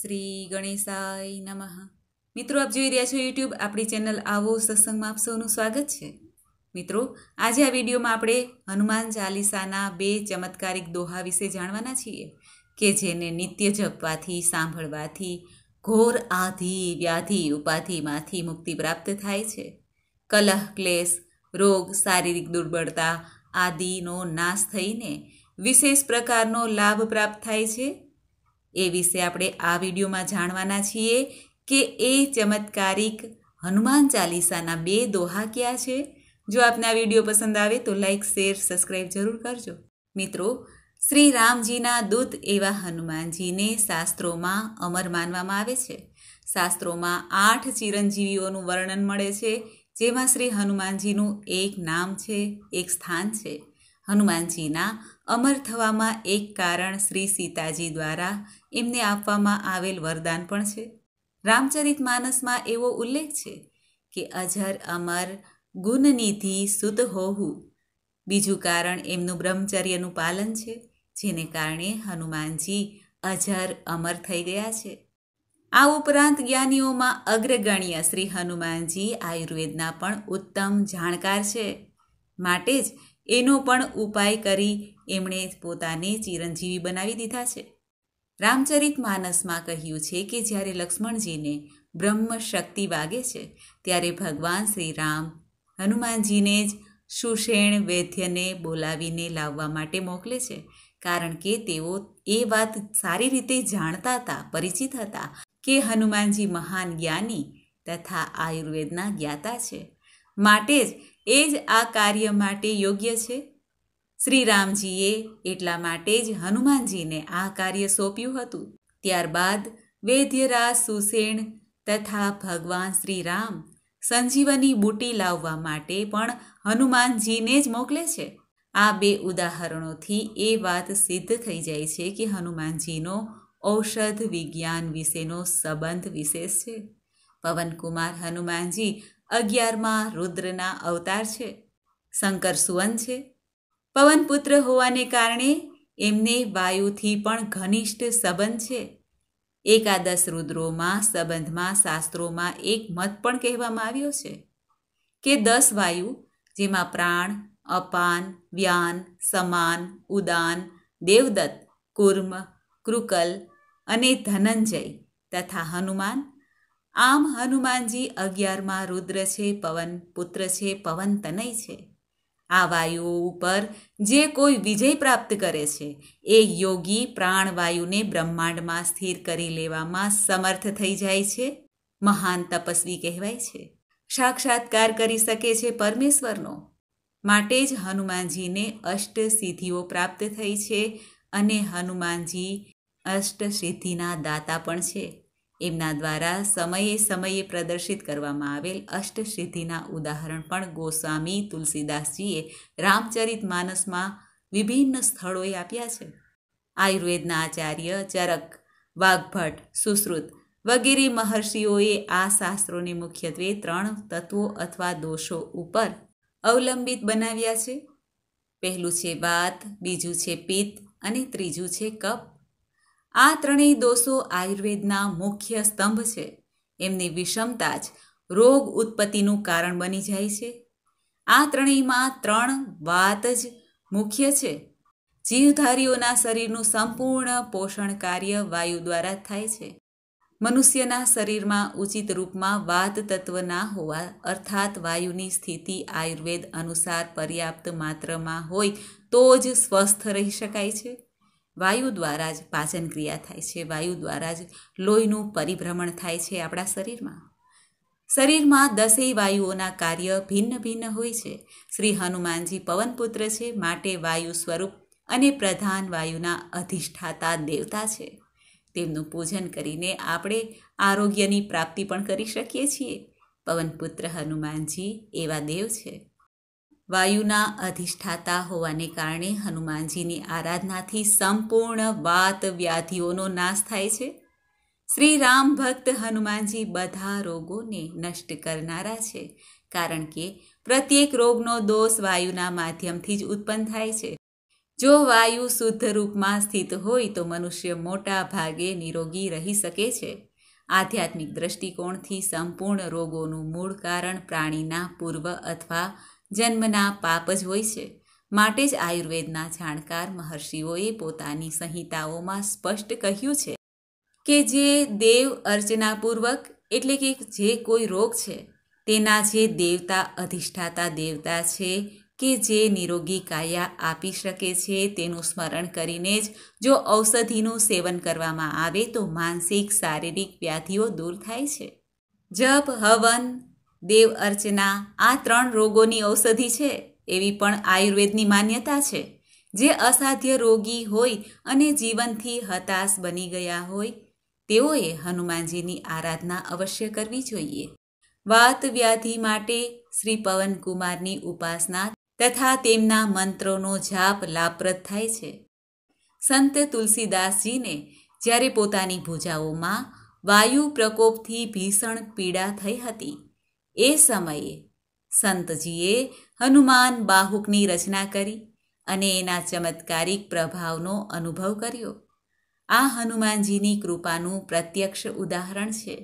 શ્રી ગણેશાય નમઃ મિત્રો આપ જોઈ રહ્યા છો યુટ્યુબ આપણી ચેનલ આવો સત્સંગમાં આપ સૌનું સ્વાગત છે મિત્રો આજે આ વિડીયોમાં આપણે હનુમાન ચાલીસાના બે ચમત્કારિક દોહા વિશે જાણવાના છીએ કે જેને નિત્ય જપવાથી સાંભળવાથી ઘોર આધિ વ્યાધિ ઉપાધિમાંથી મુક્તિ પ્રાપ્ત થાય છે કલહ ક્લેશ રોગ શારીરિક દુર્બળતા આદિનો નાશ થઈને વિશેષ પ્રકારનો લાભ પ્રાપ્ત થાય છે એ વિશે આપણે આ વિડીયોમાં જાણવાના છીએ કે એ ચમત્કારિક હનુમાન ચાલીસાના બે દોહા ક્યાં છે જો આપને આ વિડીયો પસંદ આવે તો લાઇક શેર સબસ્ક્રાઈબ જરૂર કરજો મિત્રો શ્રી રામજીના દૂત એવા હનુમાનજીને શાસ્ત્રોમાં અમર માનવામાં આવે છે શાસ્ત્રોમાં આઠ ચિરંજીવીઓનું વર્ણન મળે છે જેમાં શ્રી હનુમાનજીનું એક નામ છે એક સ્થાન છે હનુમાનજીના અમર થવામાં એક કારણ શ્રી સીતાજી દ્વારા એમને આપવામાં આવેલ વરદાન પણ છે રામચરિત માનસમાં એવો ઉલ્લેખ છે કે અજર અમર ગુણનિધિ સુત હોવું બીજું કારણ એમનું બ્રહ્મચર્યનું પાલન છે જેને કારણે હનુમાનજી અજર અમર થઈ ગયા છે આ ઉપરાંત જ્ઞાનીઓમાં અગ્રગણ્ય શ્રી હનુમાનજી આયુર્વેદના પણ ઉત્તમ જાણકાર છે માટે જ એનો પણ ઉપાય કરી એમણે પોતાને ચિરંજીવી બનાવી દીધા છે રામચરિત માનસમાં કહ્યું છે કે જ્યારે લક્ષ્મણજીને બ્રહ્મ શક્તિ વાગે છે ત્યારે ભગવાન શ્રી રામ હનુમાનજીને જ સુષેણ વૈદ્યને બોલાવીને લાવવા માટે મોકલે છે કારણ કે તેઓ એ વાત સારી રીતે જાણતા હતા પરિચિત હતા કે હનુમાનજી મહાન જ્ઞાની તથા આયુર્વેદના જ્ઞાતા છે માટે જ એ જ આ કાર્ય માટે યોગ્ય છે શ્રીરામજીએ એટલા માટે જ હનુમાનજીને આ કાર્ય સોંપ્યું હતું ત્યારબાદ વેદ્યરાજ સુસેણ તથા ભગવાન શ્રીરામ સંજીવની બુટી લાવવા માટે પણ હનુમાનજીને જ મોકલે છે આ બે ઉદાહરણોથી એ વાત સિદ્ધ થઈ જાય છે કે હનુમાનજીનો ઔષધ વિજ્ઞાન વિશેનો સંબંધ વિશેષ છે પવનકુમાર હનુમાનજી અગિયારમાં રુદ્રના અવતાર છે શંકર સુવન છે પવનપુત્ર હોવાને કારણે એમને વાયુથી પણ ઘનિષ્ઠ સંબંધ છે એકાદશ રુદ્રોમાં સંબંધમાં શાસ્ત્રોમાં એક મત પણ કહેવામાં આવ્યો છે કે દસ વાયુ જેમાં પ્રાણ અપાન વ્યાન સમાન ઉદાન દેવદત્ત કુર્મ કૃકલ અને ધનંજય તથા હનુમાન આમ હનુમાનજી અગિયારમાં રુદ્ર છે પવન પુત્ર છે પવન તનય છે આ વાયુઓ ઉપર જે કોઈ વિજય પ્રાપ્ત કરે છે એ યોગી પ્રાણવાયુને બ્રહ્માંડમાં સ્થિર કરી લેવામાં સમર્થ થઈ જાય છે મહાન તપસ્વી કહેવાય છે સાક્ષાત્કાર કરી શકે છે પરમેશ્વરનો માટે જ હનુમાનજીને અષ્ટ સિદ્ધિઓ પ્રાપ્ત થઈ છે અને હનુમાનજી અષ્ટ સિદ્ધિના દાતા પણ છે એમના દ્વારા સમયે સમયે પ્રદર્શિત કરવામાં આવેલ અષ્ટસિદ્ધિના ઉદાહરણ પણ ગોસ્વામી તુલસીદાસજીએ રામચરિત માનસમાં વિભિન્ન સ્થળોએ આપ્યા છે આયુર્વેદના આચાર્ય ચરક વાઘભટ્ટ સુશ્રુત વગેરે મહર્ષિઓએ આ શાસ્ત્રોને મુખ્યત્વે ત્રણ તત્વો અથવા દોષો ઉપર અવલંબિત બનાવ્યા છે પહેલું છે વાત બીજું છે પિત્ત અને ત્રીજું છે કપ આ ત્રણેય દોષો આયુર્વેદના મુખ્ય સ્તંભ છે એમની વિષમતા જ રોગ ઉત્પત્તિનું કારણ બની જાય છે આ ત્રણેયમાં ત્રણ વાત જ મુખ્ય છે જીવધારીઓના શરીરનું સંપૂર્ણ પોષણ કાર્ય વાયુ દ્વારા થાય છે મનુષ્યના શરીરમાં ઉચિત રૂપમાં વાત તત્વ ના હોવા અર્થાત વાયુની સ્થિતિ આયુર્વેદ અનુસાર પર્યાપ્ત માત્રામાં હોય તો જ સ્વસ્થ રહી શકાય છે વાયુ દ્વારા જ પાચન ક્રિયા થાય છે વાયુ દ્વારા જ લોહીનું પરિભ્રમણ થાય છે આપણા શરીરમાં શરીરમાં દસેય વાયુઓના કાર્ય ભિન્ન ભિન્ન હોય છે શ્રી હનુમાનજી પવનપુત્ર છે માટે વાયુ સ્વરૂપ અને પ્રધાન વાયુના અધિષ્ઠાતા દેવતા છે તેમનું પૂજન કરીને આપણે આરોગ્યની પ્રાપ્તિ પણ કરી શકીએ છીએ પવનપુત્ર હનુમાનજી એવા દેવ છે વાયુના અધિષ્ઠાતા હોવાને કારણે હનુમાનજીની આરાધનાથી સંપૂર્ણ વાત વ્યાધિઓનો નાશ થાય છે શ્રી રામ ભક્ત હનુમાનજી બધા રોગોને નષ્ટ કરનારા છે કારણ કે પ્રત્યેક રોગનો દોષ વાયુના માધ્યમથી જ ઉત્પન્ન થાય છે જો વાયુ શુદ્ધ રૂપમાં સ્થિત હોય તો મનુષ્ય મોટા ભાગે નિરોગી રહી શકે છે આધ્યાત્મિક દ્રષ્ટિકોણથી સંપૂર્ણ રોગોનું મૂળ કારણ પ્રાણીના પૂર્વ અથવા જન્મના પાપ જ હોય છે માટે જ આયુર્વેદના જાણકાર મહર્ષિઓએ પોતાની સંહિતાઓમાં સ્પષ્ટ કહ્યું છે કે જે દેવ અર્ચનાપૂર્વક એટલે કે જે કોઈ રોગ છે તેના જે દેવતા અધિષ્ઠાતા દેવતા છે કે જે નિરોગી કાયા આપી શકે છે તેનું સ્મરણ કરીને જ જો ઔષધિનું સેવન કરવામાં આવે તો માનસિક શારીરિક વ્યાધિઓ દૂર થાય છે જપ હવન દેવ અર્ચના આ ત્રણ રોગોની ઔષધિ છે એવી પણ આયુર્વેદની માન્યતા છે જે અસાધ્ય રોગી હોય અને જીવનથી હતાશ બની ગયા હોય તેઓએ હનુમાનજીની આરાધના અવશ્ય કરવી જોઈએ વાત વ્યાધિ માટે શ્રી પવનકુમારની ઉપાસના તથા તેમના મંત્રોનો જાપ લાભપ્રદ થાય છે સંત તુલસીદાસજીને જ્યારે પોતાની ભૂજાઓમાં વાયુ પ્રકોપથી ભીષણ પીડા થઈ હતી એ સમયે સંતજીએ હનુમાન બાહુકની રચના કરી અને એના ચમત્કારિક પ્રભાવનો અનુભવ કર્યો આ હનુમાનજીની કૃપાનું પ્રત્યક્ષ ઉદાહરણ છે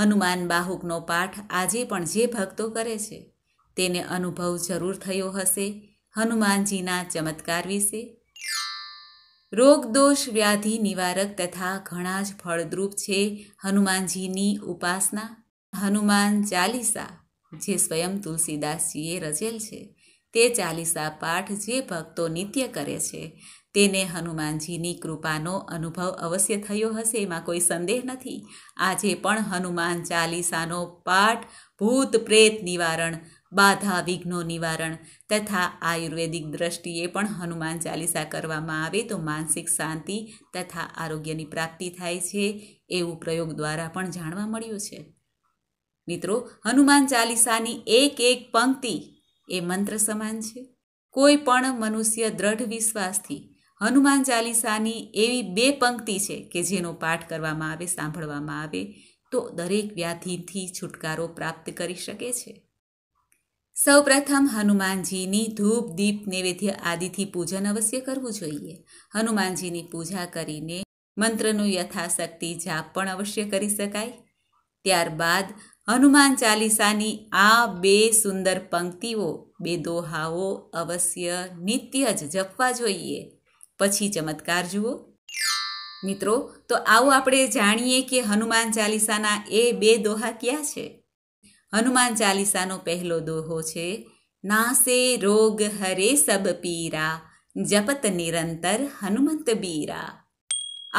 હનુમાન બાહુકનો પાઠ આજે પણ જે ભક્તો કરે છે તેને અનુભવ જરૂર થયો હશે હનુમાનજીના ચમત્કાર વિશે રોગદોષ વ્યાધિ નિવારક તથા ઘણા જ ફળદ્રુપ છે હનુમાનજીની ઉપાસના હનુમાન ચાલીસા જે સ્વયં તુલસીદાસજીએ રચેલ છે તે ચાલીસા પાઠ જે ભક્તો નિત્ય કરે છે તેને હનુમાનજીની કૃપાનો અનુભવ અવશ્ય થયો હશે એમાં કોઈ સંદેહ નથી આજે પણ હનુમાન ચાલીસાનો પાઠ ભૂત પ્રેત નિવારણ બાધા વિઘ્નો નિવારણ તથા આયુર્વેદિક દ્રષ્ટિએ પણ હનુમાન ચાલીસા કરવામાં આવે તો માનસિક શાંતિ તથા આરોગ્યની પ્રાપ્તિ થાય છે એવું પ્રયોગ દ્વારા પણ જાણવા મળ્યું છે મિત્રો હનુમાન ચાલીસાની એક એક પંક્તિ એ મંત્ર સમાન છે કોઈ પણ મનુષ્ય દ્રઢ વિશ્વાસથી હનુમાન ચાલીસાની એવી બે પંક્તિ છે કે જેનો પાઠ કરવામાં આવે સાંભળવામાં આવે તો દરેક વ્યાધિથી છુટકારો પ્રાપ્ત કરી શકે છે સૌપ્રથમ હનુમાનજીની ધૂપ દીપ નૈવેદ્ય આદિથી પૂજન અવશ્ય કરવું જોઈએ હનુમાનજીની પૂજા કરીને મંત્રનું યથાશક્તિ જાપ પણ અવશ્ય કરી શકાય ત્યારબાદ હનુમાન ચાલીસાની આ બે સુંદર પંક્તિઓ બે દોહાઓ અવશ્ય નિત્ય જ જપવા જોઈએ પછી ચમત્કાર જુઓ મિત્રો તો આવો આપણે જાણીએ કે હનુમાન ચાલીસાના એ બે દોહા ક્યાં છે હનુમાન ચાલીસાનો પહેલો દોહો છે નાસે રોગ હરે સબ પીરા જપત નિરંતર હનુમંત બીરા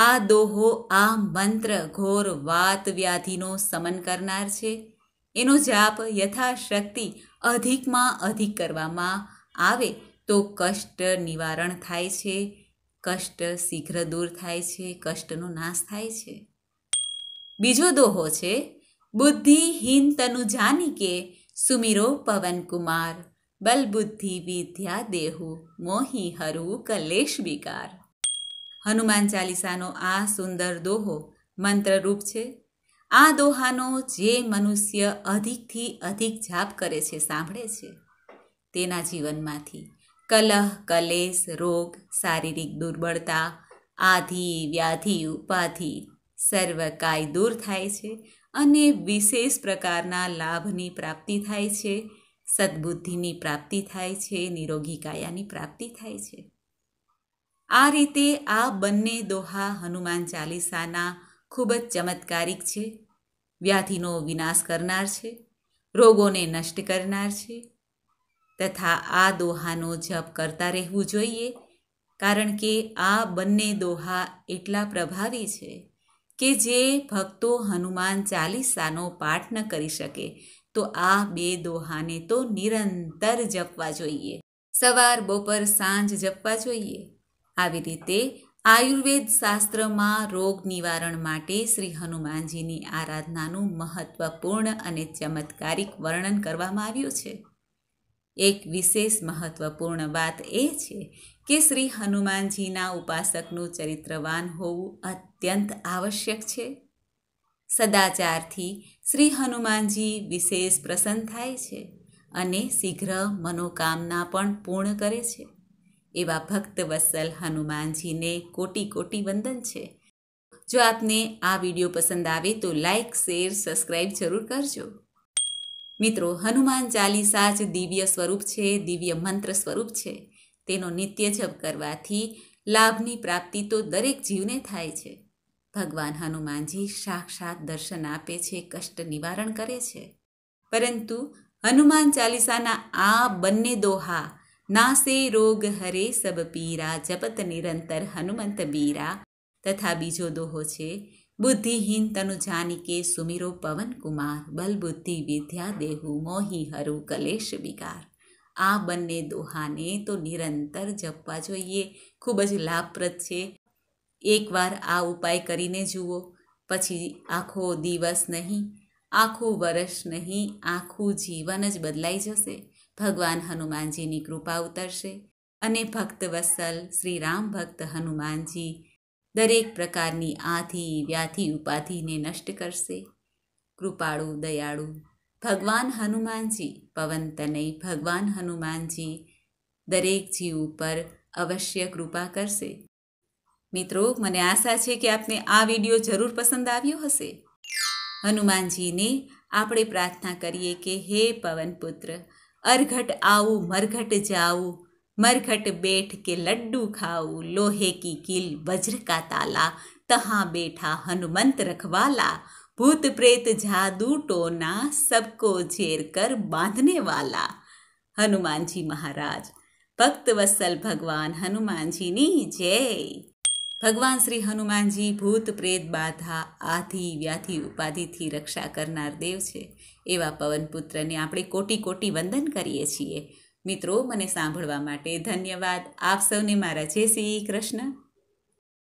આ દોહો આ મંત્ર ઘોર વાત વ્યાધિનો સમન કરનાર છે એનો જાપ યથાશક્તિ અધિકમાં અધિક કરવામાં આવે તો કષ્ટ નિવારણ થાય છે કષ્ટ શીઘ્ર દૂર થાય છે કષ્ટનો નાશ થાય છે બીજો દોહો છે બુદ્ધિહીન તનુ જાની કે સુમીરો પવનકુમાર બલબુદ્ધિ વિદ્યા દેહુ મોહી હરુ કલેશ વિકાર હનુમાન ચાલીસાનો આ સુંદર દોહો મંત્રરૂપ છે આ દોહાનો જે મનુષ્ય અધિકથી અધિક જાપ કરે છે સાંભળે છે તેના જીવનમાંથી કલહ કલેશ રોગ શારીરિક દુર્બળતા આધિ વ્યાધિ ઉપાધિ સર્વકાય દૂર થાય છે અને વિશેષ પ્રકારના લાભની પ્રાપ્તિ થાય છે સદબુદ્ધિની પ્રાપ્તિ થાય છે નિરોગી કાયાની પ્રાપ્તિ થાય છે આ રીતે આ બંને દોહા હનુમાન ચાલીસાના ખૂબ જ ચમત્કારિક છે વ્યાધિનો વિનાશ કરનાર છે રોગોને નષ્ટ કરનાર છે તથા આ દોહાનો જપ કરતા રહેવું જોઈએ કારણ કે આ બંને દોહા એટલા પ્રભાવી છે કે જે ભક્તો હનુમાન ચાલીસાનો પાઠ ન કરી શકે તો આ બે દોહાને તો નિરંતર જપવા જોઈએ સવાર બપોર સાંજ જપવા જોઈએ આવી રીતે આયુર્વેદ શાસ્ત્રમાં રોગ નિવારણ માટે શ્રી હનુમાનજીની આરાધનાનું મહત્વપૂર્ણ અને ચમત્કારિક વર્ણન કરવામાં આવ્યું છે એક વિશેષ મહત્વપૂર્ણ વાત એ છે કે શ્રી હનુમાનજીના ઉપાસકનું ચરિત્રવાન હોવું અત્યંત આવશ્યક છે સદાચારથી શ્રી હનુમાનજી વિશેષ પ્રસન્ન થાય છે અને શીઘ્ર મનોકામના પણ પૂર્ણ કરે છે એવા ભક્ત વસલ હનુમાનજીને કોટી કોટી વંદન છે જો આપને આ વિડીયો પસંદ આવે તો લાઇક શેર સબસ્ક્રાઈબ જરૂર કરજો મિત્રો હનુમાન ચાલીસા જ દિવ્ય સ્વરૂપ છે દિવ્ય મંત્ર સ્વરૂપ છે તેનો નિત્ય જપ કરવાથી લાભની પ્રાપ્તિ તો દરેક જીવને થાય છે ભગવાન હનુમાનજી સાક્ષાત દર્શન આપે છે કષ્ટ નિવારણ કરે છે પરંતુ હનુમાન ચાલીસાના આ બંને દોહા નાસે રોગ હરે સબ પીરા જપત નિરંતર હનુમંત બીરા તથા બીજો દોહો છે બુદ્ધિહીન તનુ કે સુમીરો પવન કુમાર બલબુદ્ધિ વિદ્યા દેહુ મોહી હરુ કલેશ વિકાર આ બંને દોહાને તો નિરંતર જપવા જોઈએ ખૂબ જ લાભપ્રદ છે એકવાર આ ઉપાય કરીને જુઓ પછી આખો દિવસ નહીં આખું વર્ષ નહીં આખું જીવન જ બદલાઈ જશે ભગવાન હનુમાનજીની કૃપા ઉતરશે અને ભક્ત વત્સલ શ્રી રામ ભક્ત હનુમાનજી દરેક પ્રકારની આધિ વ્યાધિ ઉપાધિને નષ્ટ કરશે કૃપાળુ દયાળુ ભગવાન હનુમાનજી પવન તનય ભગવાન હનુમાનજી દરેક જીવ ઉપર અવશ્ય કૃપા કરશે મિત્રો મને આશા છે કે આપને આ વિડીયો જરૂર પસંદ આવ્યો હશે હનુમાનજીને આપણે પ્રાર્થના કરીએ કે હે પવનપુત્ર અરઘટ આવું મરઘટ જાવું મરઘટ બેઠ કે લડ્ડુ ખાવું લોહે કી કિલ વજ્ર કા તાલા તહાં બેઠા હનુમંત રખવાલા ભૂત પ્રેત જાદુ ટોના સબકો ઝેર કર બાંધને વાલા હનુમાનજી મહારાજ ભક્ત વસલ ભગવાન હનુમાનજીની જય ભગવાન શ્રી હનુમાનજી ભૂત પ્રેત બાધા આધિ વ્યાધિ ઉપાધિથી રક્ષા કરનાર દેવ છે એવા પવનપુત્રને આપણે કોટી કોટી વંદન કરીએ છીએ મિત્રો મને સાંભળવા માટે ધન્યવાદ આપ સૌને મારા જય શ્રી કૃષ્ણ